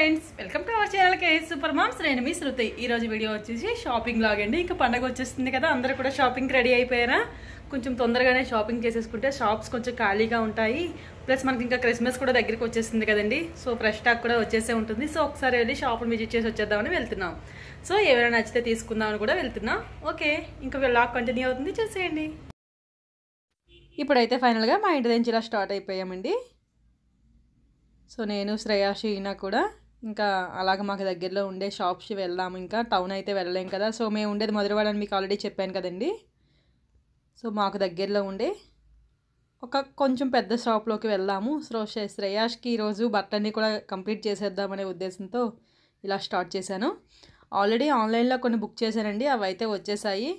friends welcome to our channel K super moms నేను మీ శృతి ఈరోజు వీడియో వచ్చేసి షాపింగ్ లాగ్ అండి ఇంకా పండగ వచ్చేస్తుంది కదా అందరూ కూడా షాపింగ్కి రెడీ అయిపోయారా కొంచెం తొందరగానే షాపింగ్ చేసేసుకుంటే షాప్స్ కొంచెం ఖాళీగా ఉంటాయి ప్లస్ మనకి ఇంకా క్రిస్మస్ కూడా దగ్గరికి వచ్చేస్తుంది కదండి సో ఫ్రెష్ స్టాక్ కూడా వచ్చేసే ఉంటుంది సో ఒకసారి వెళ్ళి షాప్ని విజిట్ చేసి వచ్చేద్దామని వెళ్తున్నాం సో ఎవరైనా నచ్చితే తీసుకుందామని కూడా వెళ్తున్నాం ఓకే ఇంకా లాక్ కంటిన్యూ అవుతుంది చేసేయండి ఇప్పుడైతే ఫైనల్గా మా ఇంటి దగ్గర ఇలా స్టార్ట్ అయిపోయామండి సో నేను శ్రేయాషి ఈనా కూడా ఇంకా అలాగ మాకు దగ్గరలో ఉండే షాప్స్కి వెళ్దాము ఇంకా టౌన్ అయితే వెళ్ళలేం కదా సో మేము ఉండేది మధురవాడ అని మీకు ఆల్రెడీ చెప్పాను కదండి సో మాకు దగ్గరలో ఉండే ఒక కొంచెం పెద్ద షాప్లోకి వెళ్దాము సో శ్రేయాష్కి ఈరోజు బట్టలన్నీ కూడా కంప్లీట్ చేసేద్దామనే ఉద్దేశంతో ఇలా స్టార్ట్ చేశాను ఆల్రెడీ ఆన్లైన్లో కొన్ని బుక్ చేశానండి అవి అయితే వచ్చేసాయి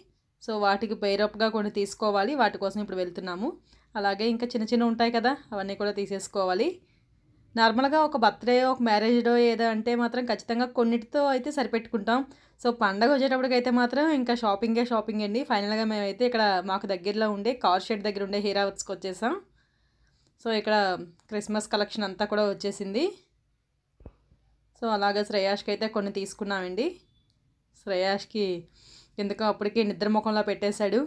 సో వాటికి పేరప్గా కొన్ని తీసుకోవాలి వాటి కోసం ఇప్పుడు వెళ్తున్నాము అలాగే ఇంకా చిన్న చిన్న ఉంటాయి కదా అవన్నీ కూడా తీసేసుకోవాలి నార్మల్గా ఒక బర్త్డే ఒక మ్యారేజ్ డో ఏదో అంటే మాత్రం ఖచ్చితంగా కొన్నిటితో అయితే సరిపెట్టుకుంటాం సో పండగ వచ్చేటప్పటికైతే మాత్రం ఇంకా షాపింగే షాపింగ్ అండి ఫైనల్గా మేమైతే ఇక్కడ మాకు దగ్గరలో ఉండే కార్ షెడ్ దగ్గర ఉండే వర్క్స్కి వచ్చేసాం సో ఇక్కడ క్రిస్మస్ కలెక్షన్ అంతా కూడా వచ్చేసింది సో అలాగే శ్రేయాష్కి అయితే కొన్ని తీసుకున్నామండి శ్రేయాష్కి ఎందుకో అప్పటికే నిద్ర ముఖంలో పెట్టేశాడు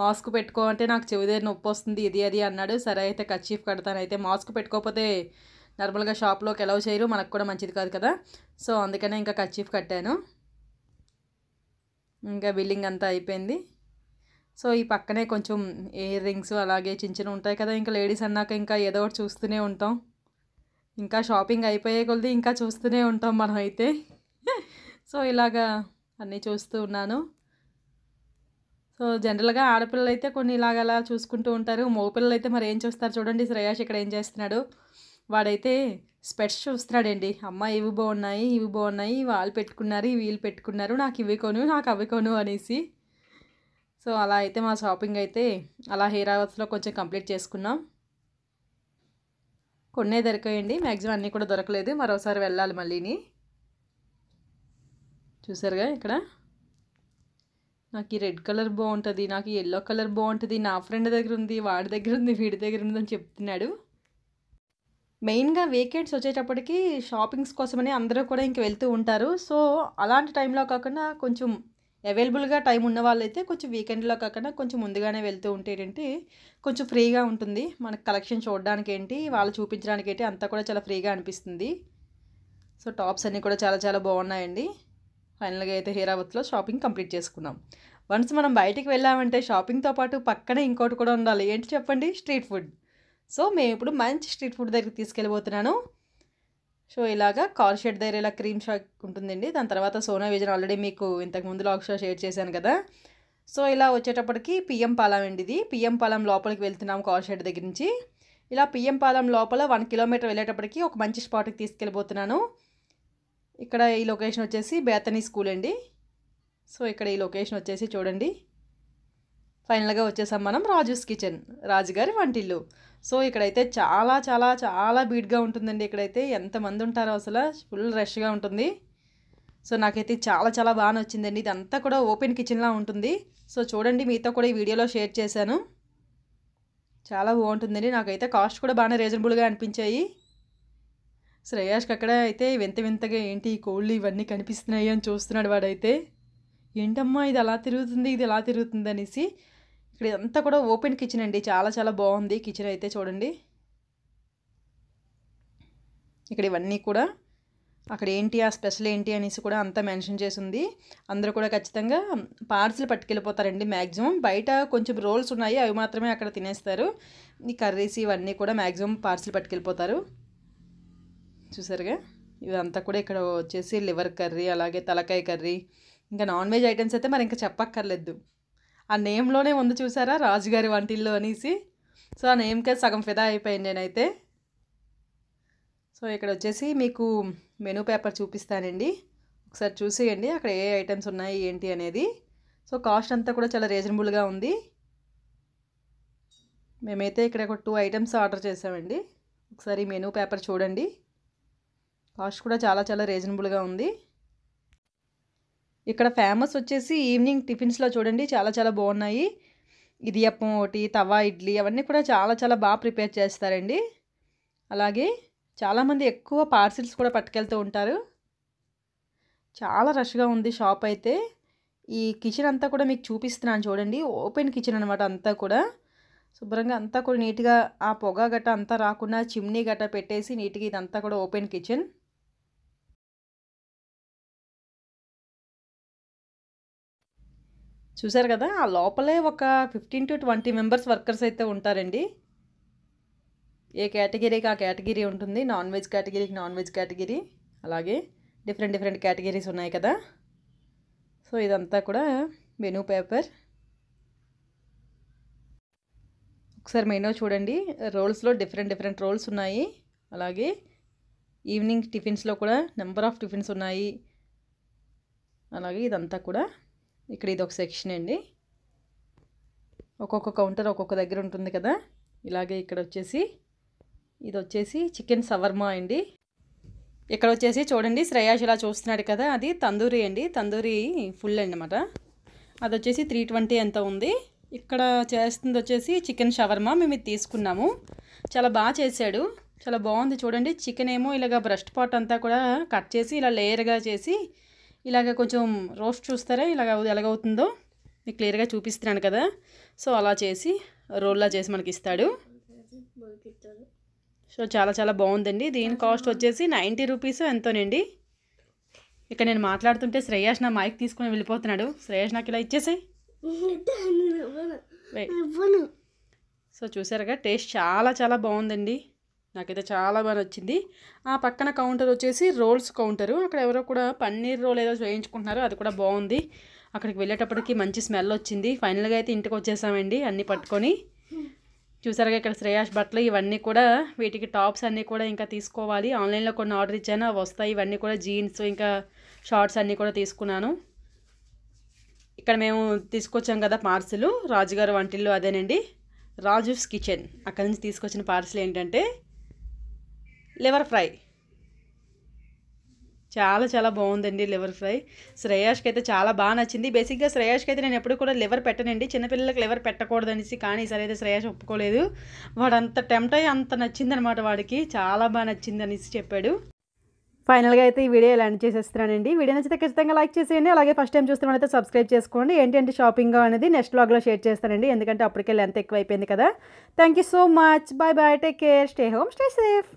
మాస్క్ పెట్టుకో అంటే నాకు దగ్గర నొప్పి వస్తుంది ఇది అది అన్నాడు సరే అయితే కర్చీఫ్ కడతానైతే మాస్క్ పెట్టుకోకపోతే నార్మల్గా షాప్లోకి ఎలా చేయరు మనకు కూడా మంచిది కాదు కదా సో అందుకనే ఇంకా కర్చీఫ్ కట్టాను ఇంకా బిల్లింగ్ అంతా అయిపోయింది సో ఈ పక్కనే కొంచెం ఇయర్ రింగ్స్ అలాగే చిన్న చిన్న ఉంటాయి కదా ఇంకా లేడీస్ అన్నాక ఇంకా ఏదో ఒకటి చూస్తూనే ఉంటాం ఇంకా షాపింగ్ అయిపోయే కొలది ఇంకా చూస్తూనే ఉంటాం మనం అయితే సో ఇలాగా అన్నీ చూస్తూ ఉన్నాను సో జనరల్గా ఆడపిల్లలు అయితే కొన్ని ఇలాగలా చూసుకుంటూ ఉంటారు మగపిల్లలు అయితే మరి ఏం చూస్తారు చూడండి శ్రేయాష్ ఇక్కడ ఏం చేస్తున్నాడు వాడైతే స్పెట్స్ చూస్తున్నాడండి అమ్మ ఇవి బాగున్నాయి ఇవి బాగున్నాయి వాళ్ళు పెట్టుకున్నారు వీళ్ళు పెట్టుకున్నారు నాకు ఇవి కొను నాకు అవి కొను అనేసి సో అలా అయితే మా షాపింగ్ అయితే అలా హెయిర్ అవర్స్లో కొంచెం కంప్లీట్ చేసుకున్నాం కొన్నే దొరికాయండి మ్యాక్సిమం అన్నీ కూడా దొరకలేదు మరోసారి వెళ్ళాలి మళ్ళీని చూసారుగా ఇక్కడ నాకు ఈ రెడ్ కలర్ బాగుంటుంది నాకు ఈ ఎల్లో కలర్ బాగుంటుంది నా ఫ్రెండ్ దగ్గర ఉంది వాడి దగ్గర ఉంది వీడి దగ్గర ఉంది అని చెప్తున్నాడు మెయిన్గా వేకెంట్స్ వచ్చేటప్పటికి షాపింగ్స్ కోసమని అందరూ కూడా ఇంక వెళ్తూ ఉంటారు సో అలాంటి టైంలో కాకుండా కొంచెం అవైలబుల్గా టైం ఉన్న వాళ్ళైతే కొంచెం వీకెండ్లో కాకుండా కొంచెం ముందుగానే వెళ్తూ ఉంటే ఏంటంటే కొంచెం ఫ్రీగా ఉంటుంది మనకు కలెక్షన్ చూడడానికి ఏంటి వాళ్ళు చూపించడానికి ఏంటి అంతా కూడా చాలా ఫ్రీగా అనిపిస్తుంది సో టాప్స్ అన్నీ కూడా చాలా చాలా బాగున్నాయండి ఫైనల్గా అయితే హీరావత్లో షాపింగ్ కంప్లీట్ చేసుకున్నాం వన్స్ మనం బయటికి వెళ్ళామంటే షాపింగ్తో పాటు పక్కనే ఇంకోటి కూడా ఉండాలి ఏంటి చెప్పండి స్ట్రీట్ ఫుడ్ సో మేము ఇప్పుడు మంచి స్ట్రీట్ ఫుడ్ దగ్గరికి తీసుకెళ్ళిపోతున్నాను సో ఇలాగా కాల్ షెడ్ దగ్గర ఇలా క్రీమ్ షాక్ ఉంటుందండి దాని తర్వాత సోనా విజన్ ఆల్రెడీ మీకు ఇంతకు ముందు షో షేర్ చేశాను కదా సో ఇలా వచ్చేటప్పటికి పిఎం పాలం అండి ఇది పిఎం పాలం లోపలికి వెళ్తున్నాం కాల్ షెడ్ దగ్గర నుంచి ఇలా పిఎం పాలం లోపల వన్ కిలోమీటర్ వెళ్ళేటప్పటికి ఒక మంచి స్పాట్కి తీసుకెళ్ళిపోతున్నాను ఇక్కడ ఈ లొకేషన్ వచ్చేసి బేతనీ స్కూల్ అండి సో ఇక్కడ ఈ లొకేషన్ వచ్చేసి చూడండి ఫైనల్గా వచ్చేసాం మనం రాజుస్ కిచెన్ రాజుగారి వంటిల్లు సో ఇక్కడైతే చాలా చాలా చాలా బీట్గా ఉంటుందండి ఇక్కడైతే ఎంతమంది ఉంటారో అసలు ఫుల్ రష్గా ఉంటుంది సో నాకైతే చాలా చాలా బాగా నచ్చిందండి ఇదంతా కూడా ఓపెన్ కిచెన్లా ఉంటుంది సో చూడండి మీతో కూడా ఈ వీడియోలో షేర్ చేశాను చాలా బాగుంటుందండి నాకైతే కాస్ట్ కూడా బాగానే రీజనబుల్గా అనిపించాయి శ్రేయాష్కి అక్కడ అయితే వింత వింతగా ఏంటి ఈ కోళ్ళు ఇవన్నీ కనిపిస్తున్నాయి అని చూస్తున్నాడు వాడైతే ఏంటమ్మా ఇది అలా తిరుగుతుంది ఇది ఎలా తిరుగుతుంది అనేసి ఇక్కడ ఇదంతా కూడా ఓపెన్ కిచెన్ అండి చాలా చాలా బాగుంది కిచెన్ అయితే చూడండి ఇక్కడ ఇవన్నీ కూడా అక్కడ ఏంటి ఆ స్పెషల్ ఏంటి అనేసి కూడా అంతా మెన్షన్ చేసింది అందరూ కూడా ఖచ్చితంగా పార్సిల్ పట్టుకెళ్ళిపోతారండి మ్యాక్సిమం బయట కొంచెం రోల్స్ ఉన్నాయి అవి మాత్రమే అక్కడ తినేస్తారు ఈ కర్రీస్ ఇవన్నీ కూడా మ్యాక్సిమం పార్సిల్ పట్టుకెళ్ళిపోతారు చూసారుగా ఇదంతా కూడా ఇక్కడ వచ్చేసి లివర్ కర్రీ అలాగే తలకాయ కర్రీ ఇంకా నాన్ వెజ్ ఐటమ్స్ అయితే మరి ఇంకా చెప్పక్కర్లేదు ఆ నేమ్లోనే ఉంది చూసారా రాజుగారి వంటిల్లో అనేసి సో ఆ నేమ్కే సగం ఫిదా అయిపోయింది నేనైతే సో ఇక్కడ వచ్చేసి మీకు మెనూ పేపర్ చూపిస్తానండి ఒకసారి చూసేయండి అక్కడ ఏ ఐటమ్స్ ఉన్నాయి ఏంటి అనేది సో కాస్ట్ అంతా కూడా చాలా రీజనబుల్గా ఉంది మేమైతే ఇక్కడ ఒక టూ ఐటమ్స్ ఆర్డర్ చేసామండి ఒకసారి మెనూ పేపర్ చూడండి కాస్ట్ కూడా చాలా చాలా రీజనబుల్గా ఉంది ఇక్కడ ఫేమస్ వచ్చేసి ఈవినింగ్ టిఫిన్స్లో చూడండి చాలా చాలా బాగున్నాయి అప్పం ఒకటి తవా ఇడ్లీ అవన్నీ కూడా చాలా చాలా బాగా ప్రిపేర్ చేస్తారండి అలాగే చాలామంది ఎక్కువ పార్సిల్స్ కూడా పట్టుకెళ్తూ ఉంటారు చాలా రష్గా ఉంది షాప్ అయితే ఈ కిచెన్ అంతా కూడా మీకు చూపిస్తున్నాను చూడండి ఓపెన్ కిచెన్ అనమాట అంతా కూడా శుభ్రంగా అంతా కూడా నీట్గా ఆ పొగ గట్ట అంతా రాకుండా చిమ్నీ గట్ట పెట్టేసి నీట్గా ఇదంతా కూడా ఓపెన్ కిచెన్ చూసారు కదా ఆ లోపలే ఒక fifteen to twenty members workers అయితే ఉంటారండి ఏ కేటగిరీకి ఆ కేటగిరీ ఉంటుంది నాన్ వెజ్ కేటగిరీకి నాన్ వెజ్ కేటగిరీ అలాగే డిఫరెంట్ డిఫరెంట్ కేటగిరీస్ ఉన్నాయి కదా సో ఇదంతా కూడా మెనూ పేపర్ ఒకసారి మెనూ చూడండి రోల్స్లో డిఫరెంట్ డిఫరెంట్ రోల్స్ ఉన్నాయి అలాగే ఈవినింగ్ టిఫిన్స్లో కూడా నెంబర్ ఆఫ్ టిఫిన్స్ ఉన్నాయి అలాగే ఇదంతా కూడా ఇక్కడ ఇది ఒక సెక్షన్ అండి ఒక్కొక్క కౌంటర్ ఒక్కొక్క దగ్గర ఉంటుంది కదా ఇలాగే ఇక్కడ వచ్చేసి ఇది వచ్చేసి చికెన్ సవర్మా అండి ఇక్కడ వచ్చేసి చూడండి శ్రేయాస్ ఇలా చూస్తున్నాడు కదా అది తందూరి అండి తందూరి ఫుల్ అనమాట అది వచ్చేసి త్రీ ట్వంటీ ఎంత ఉంది ఇక్కడ చేస్తుంది వచ్చేసి చికెన్ షవర్మా మేము ఇది తీసుకున్నాము చాలా బాగా చేశాడు చాలా బాగుంది చూడండి చికెన్ ఏమో ఇలాగ బ్రస్ట్ పాట్ అంతా కూడా కట్ చేసి ఇలా లేయర్గా చేసి ఇలాగ కొంచెం రోస్ట్ చూస్తారా ఇలాగ ఎలాగవుతుందో మీకు క్లియర్గా చూపిస్తున్నాను కదా సో అలా చేసి రోల్లా చేసి మనకి ఇస్తాడు సో చాలా చాలా బాగుందండి దీని కాస్ట్ వచ్చేసి నైంటీ రూపీస్ ఎంతోనండి ఇక్కడ నేను మాట్లాడుతుంటే శ్రేయాష్ నా మైక్ తీసుకుని వెళ్ళిపోతున్నాడు శ్రేయాష్ నాకు ఇలా ఇచ్చేసాయి సో చూసారుగా టేస్ట్ చాలా చాలా బాగుందండి నాకైతే చాలా బాగా నచ్చింది ఆ పక్కన కౌంటర్ వచ్చేసి రోల్స్ కౌంటరు అక్కడ ఎవరో కూడా పన్నీర్ రోల్ ఏదో చేయించుకుంటున్నారు అది కూడా బాగుంది అక్కడికి వెళ్ళేటప్పటికి మంచి స్మెల్ వచ్చింది ఫైనల్గా అయితే ఇంటికి వచ్చేసామండి అన్నీ పట్టుకొని చూసారుగా ఇక్కడ శ్రేయాష్ బట్టలు ఇవన్నీ కూడా వీటికి టాప్స్ అన్నీ కూడా ఇంకా తీసుకోవాలి ఆన్లైన్లో కొన్ని ఆర్డర్ ఇచ్చాను అవి వస్తాయి ఇవన్నీ కూడా జీన్స్ ఇంకా షార్ట్స్ అన్నీ కూడా తీసుకున్నాను ఇక్కడ మేము తీసుకొచ్చాం కదా పార్సిల్ రాజుగారు వంటిల్లు అదేనండి రాజుస్ కిచెన్ అక్కడి నుంచి తీసుకొచ్చిన పార్సిల్ ఏంటంటే లివర్ ఫ్రై చాలా చాలా బాగుందండి లివర్ ఫ్రై శ్రేయాష్కి అయితే చాలా బాగా నచ్చింది బేసిక్గా శ్రేయాష్కి అయితే నేను ఎప్పుడు కూడా లివర్ పెట్టనండి చిన్నపిల్లలకు లివర్ పెట్టకూడదనేసి కానీ ఈసారి అయితే శ్రేయాష్ ఒప్పుకోలేదు వాడు అంత టెంప్ట్ అయ్యి అంత నచ్చిందనమాట వాడికి చాలా బాగా నచ్చింది అనేసి చెప్పాడు ఫైనల్గా అయితే ఈ వీడియో ఇలా చేసేస్తున్నానండి వీడియో నచ్చితే ఖచ్చితంగా లైక్ చేసేయండి అలాగే ఫస్ట్ టైం చూస్తున్న అయితే సబ్స్క్రైబ్ చేసుకోండి ఏంటంటే షాపింగ్ అనేది నెక్స్ట్ బ్లాగ్లో షేర్ చేస్తానండి ఎందుకంటే అప్పటికెళ్ళి ఎంత ఎక్కువ అయిపోయింది కదా thank you so much bye bye take care stay home stay safe